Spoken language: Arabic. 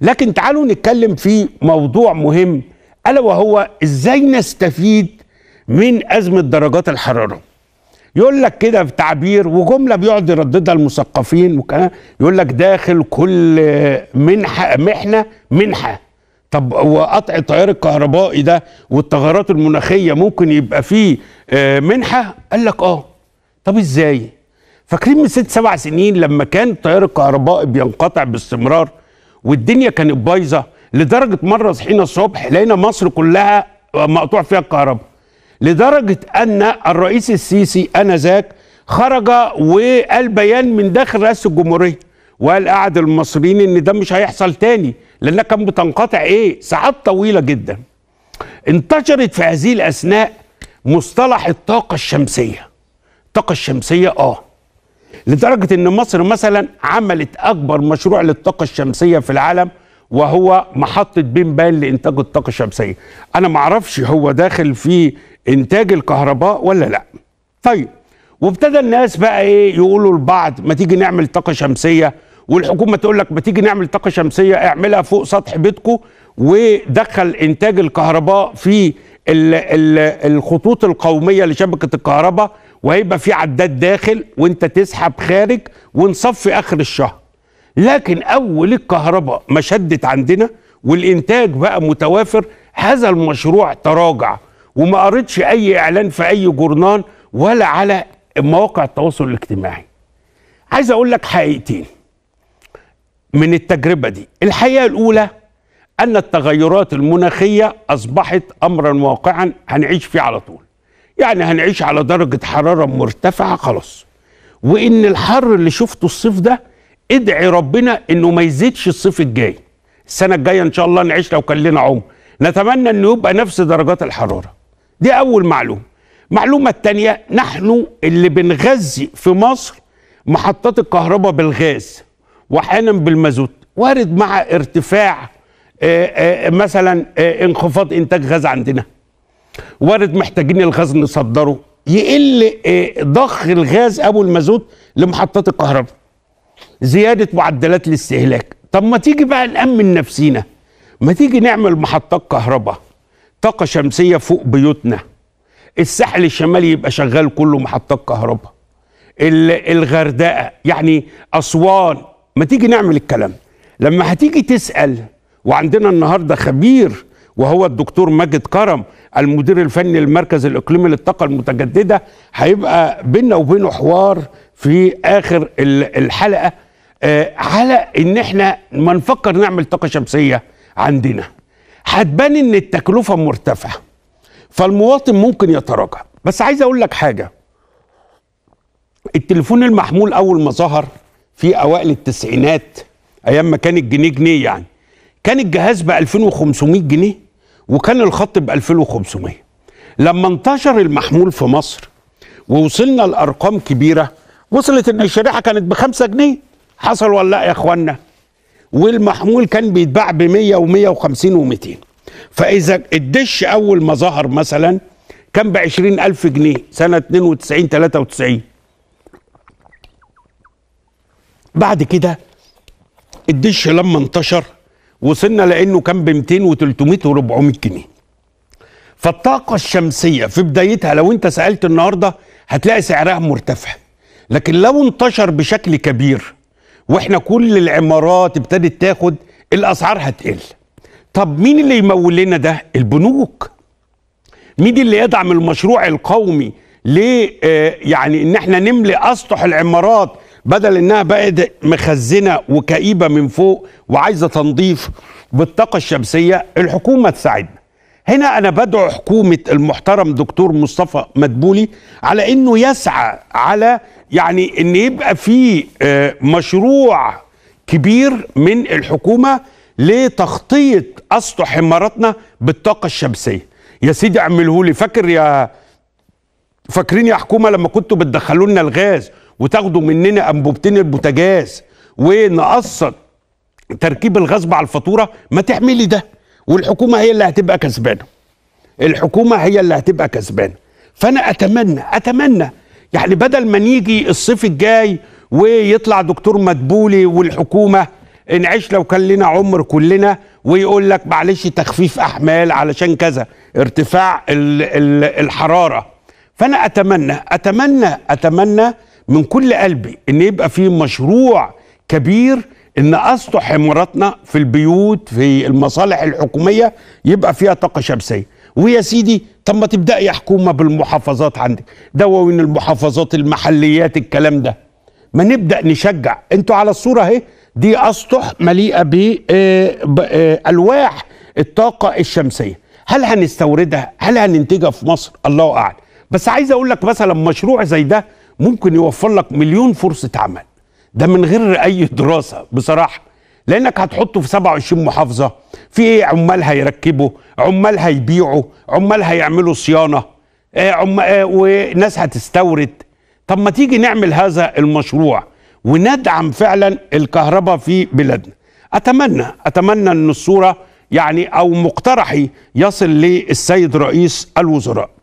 لكن تعالوا نتكلم في موضوع مهم الا وهو ازاي نستفيد من ازمه درجات الحراره يقول لك كده في تعبير وجمله بيقعد يرددها المثقفين وكلام يقول لك داخل كل منحه محنه منحه طب وقطع التيار الكهربائي ده والتغيرات المناخيه ممكن يبقى فيه آه، منحه قال لك اه طب ازاي فاكرين من ست سبع سنين لما كان التيار الكهربائي بينقطع باستمرار والدنيا كانت بايظه لدرجه مره صحينا الصبح لقينا مصر كلها مقطوع فيها الكهرباء لدرجه ان الرئيس السيسي انذاك خرج وقال بيان من داخل رئاسه الجمهوريه وقال قعد المصريين ان ده مش هيحصل تاني لانها كانت بتنقطع ايه ساعات طويله جدا انتشرت في هذه الاثناء مصطلح الطاقه الشمسيه الطاقه الشمسيه اه لدرجة أن مصر مثلا عملت أكبر مشروع للطاقة الشمسية في العالم وهو محطة بين بال لإنتاج الطاقة الشمسية أنا معرفش هو داخل في إنتاج الكهرباء ولا لأ طيب وابتدى الناس بقى إيه يقولوا لبعض ما تيجي نعمل طاقة شمسية والحكومة تقول لك ما تيجي نعمل طاقة شمسية اعملها فوق سطح بيتكم ودخل إنتاج الكهرباء في الخطوط القومية لشبكة الكهرباء وهيبقى في عداد داخل وانت تسحب خارج ونصفي اخر الشهر لكن اول الكهرباء ما شدت عندنا والانتاج بقى متوافر هذا المشروع تراجع وما قريتش اي اعلان في اي جورنان ولا على مواقع التواصل الاجتماعي عايز اقول لك حقيقتين من التجربه دي الحقيقه الاولى ان التغيرات المناخيه اصبحت امرا واقعا هنعيش فيه على طول يعني هنعيش على درجة حرارة مرتفعة خلاص وإن الحر اللي شفته الصيف ده ادعي ربنا إنه ما يزيدش الصيف الجاي السنة الجاية إن شاء الله نعيش لو كان لنا عمر نتمنى إنه يبقى نفس درجات الحرارة دي أول معلومة المعلومة الثانية نحن اللي بنغذي في مصر محطات الكهرباء بالغاز وأحيانا بالمازوت وارد مع ارتفاع آه، آه، مثلا آه، انخفاض إنتاج غاز عندنا وارد محتاجين الغاز نصدره يقل آه، ضخ الغاز ابو المازوت لمحطات الكهرباء زياده معدلات الاستهلاك طب ما تيجي بقى نامن نفسينا ما تيجي نعمل محطات كهرباء طاقه شمسيه فوق بيوتنا الساحل الشمالي يبقى شغال كله محطات كهرباء الغردقه يعني اسوان ما تيجي نعمل الكلام لما هتيجي تسال وعندنا النهارده خبير وهو الدكتور ماجد كرم المدير الفني للمركز الاقليمي للطاقه المتجدده هيبقى بيننا وبينه حوار في اخر الحلقه آه، على ان احنا ما نفكر نعمل طاقه شمسيه عندنا هتبان ان التكلفه مرتفعه فالمواطن ممكن يتراجع بس عايز اقول لك حاجه التليفون المحمول اول ما ظهر في اوائل التسعينات ايام ما كان الجنيه جنيه يعني كان الجهاز ب 2500 جنيه وكان الخط ب 2500 لما انتشر المحمول في مصر ووصلنا لارقام كبيره وصلت ان الشريحه كانت ب 5 جنيه حصل ولا لا يا اخوانا والمحمول كان بيتباع ب 100 و150 و200 فاذا الدش اول ما ظهر مثلا كان ب 20000 جنيه سنه 92 93 بعد كده الدش لما انتشر وصلنا لانه كان ب 200 و300 و400 جنيه فالطاقه الشمسيه في بدايتها لو انت سالت النهارده هتلاقي سعرها مرتفع لكن لو انتشر بشكل كبير واحنا كل العمارات ابتدت تاخد الاسعار هتقل طب مين اللي يمول لنا ده البنوك مين اللي يدعم المشروع القومي ليه آه يعني ان احنا نملي اسطح العمارات بدل انها بقت مخزنه وكئيبه من فوق وعايزه تنظيف بالطاقه الشمسيه الحكومه تساعدنا هنا انا بدعو حكومه المحترم دكتور مصطفى مدبولي على انه يسعى على يعني ان يبقى في آه، مشروع كبير من الحكومه لتغطيه اسطح عماراتنا بالطاقه الشمسيه يا سيدي اعمله لي فاكر يا فاكرين يا حكومه لما كنتوا بتدخلوا لنا الغاز وتاخدوا مننا انبوبتين البوتاجاز ونقصر تركيب الغصب على الفاتوره ما تعملي ده والحكومه هي اللي هتبقى كسبانه الحكومه هي اللي هتبقى كسبانه فانا اتمنى اتمنى يعني بدل ما نيجي الصيف الجاي ويطلع دكتور مدبولي والحكومه نعيش لو كان لنا عمر كلنا ويقول لك معلش تخفيف احمال علشان كذا ارتفاع الحراره فانا اتمنى اتمنى اتمنى من كل قلبي ان يبقى في مشروع كبير ان اسطح عماراتنا في البيوت في المصالح الحكوميه يبقى فيها طاقه شمسيه ويا سيدي طب ما تبداي يا حكومه بالمحافظات عندك دواوين المحافظات المحليات الكلام ده ما نبدا نشجع انتوا على الصوره اهي دي اسطح مليئه بالواح آه، آه، الطاقه الشمسيه هل هنستوردها هل هننتجها في مصر الله اعلم بس عايز اقول لك مثلا مشروع زي ده ممكن يوفر لك مليون فرصه عمل ده من غير اي دراسه بصراحه لانك هتحطه في 27 محافظه في إيه؟ عمال هيركبوا عمال هيبيعوا عمال هيعملوا صيانه آه عم... إيه؟ وناس هتستورد طب ما تيجي نعمل هذا المشروع وندعم فعلا الكهرباء في بلادنا اتمنى اتمنى ان الصوره يعني او مقترحي يصل للسيد رئيس الوزراء